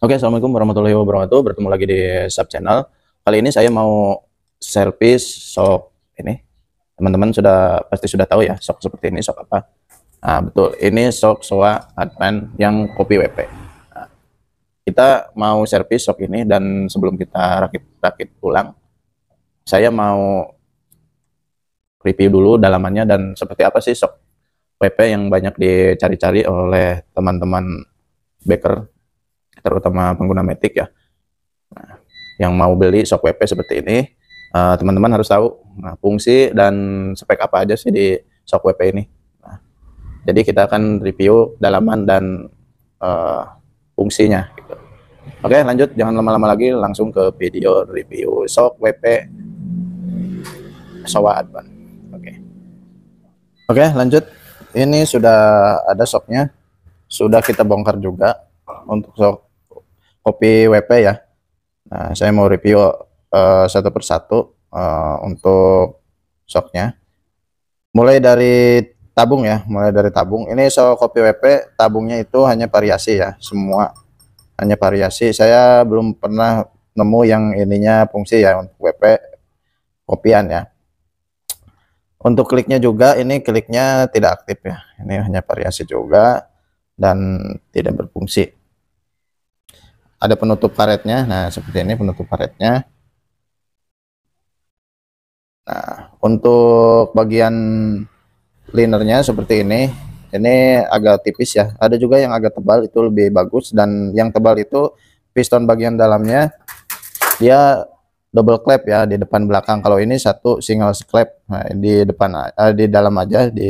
Oke, Assalamualaikum warahmatullahi wabarakatuh. Bertemu lagi di sub channel. Kali ini saya mau servis sok ini. Teman-teman sudah pasti sudah tahu ya sok seperti ini sok apa. Nah, betul. Ini sok soa admin yang copy WP. Nah, kita mau servis sok ini dan sebelum kita rakit-rakit ulang, saya mau review dulu dalamannya dan seperti apa sih sok WP yang banyak dicari-cari oleh teman-teman baker terutama pengguna Matic ya. Nah, yang mau beli shock WP seperti ini, eh, teman-teman uh, harus tahu nah, fungsi dan spek apa aja sih di shock WP ini. Nah, jadi kita akan review dalaman dan uh, fungsinya. Gitu. Oke, lanjut jangan lama-lama lagi langsung ke video review shock WP Showa Advan. Oke, oke lanjut. Ini sudah ada shocknya, sudah kita bongkar juga untuk shock kopi WP ya. Nah, saya mau review uh, satu persatu uh, untuk soknya. Mulai dari tabung ya, mulai dari tabung. Ini so kopi WP tabungnya itu hanya variasi ya, semua hanya variasi. Saya belum pernah nemu yang ininya fungsi ya untuk WP kopian ya. Untuk kliknya juga ini kliknya tidak aktif ya. Ini hanya variasi juga dan tidak berfungsi ada penutup karetnya nah seperti ini penutup karetnya nah untuk bagian linernya seperti ini ini agak tipis ya ada juga yang agak tebal itu lebih bagus dan yang tebal itu piston bagian dalamnya dia double clap ya di depan belakang kalau ini satu single clap nah, di depan eh, di dalam aja di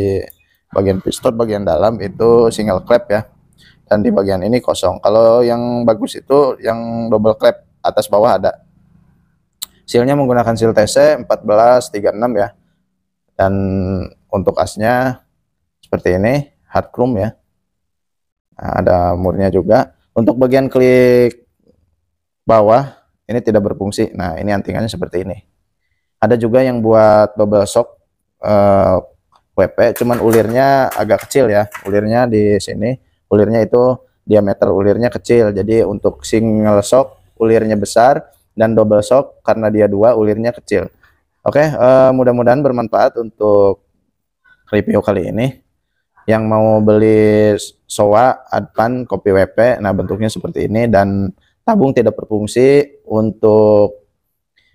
bagian piston bagian dalam itu single clap ya dan di bagian ini kosong. Kalau yang bagus itu yang double clap atas bawah ada. Silnya menggunakan seal TC 1436 ya. Dan untuk asnya seperti ini, hard chrome ya. Nah, ada murnya juga. Untuk bagian klik bawah ini tidak berfungsi. Nah, ini antingannya seperti ini. Ada juga yang buat double shock eh, WP, cuman ulirnya agak kecil ya. Ulirnya di sini ulirnya itu diameter ulirnya kecil jadi untuk single shock ulirnya besar dan double shock karena dia dua ulirnya kecil oke okay, uh, eh, mudah-mudahan bermanfaat untuk review kali ini yang mau beli soa advan kopi WP nah bentuknya seperti ini dan tabung tidak berfungsi untuk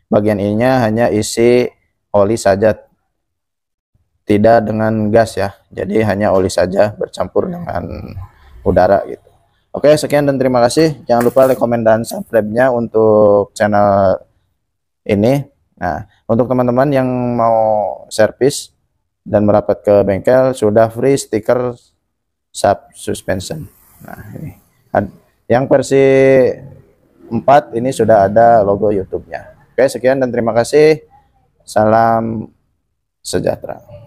bagian ininya hanya isi oli saja tidak dengan gas ya jadi hanya oli saja bercampur dengan udara gitu. Oke, sekian dan terima kasih. Jangan lupa like, comment, dan subscribe-nya untuk channel ini. Nah, untuk teman-teman yang mau servis dan merapat ke bengkel, sudah free stiker sub suspension. Nah, ini. Yang versi 4 ini sudah ada logo YouTube-nya. Oke, sekian dan terima kasih. Salam sejahtera.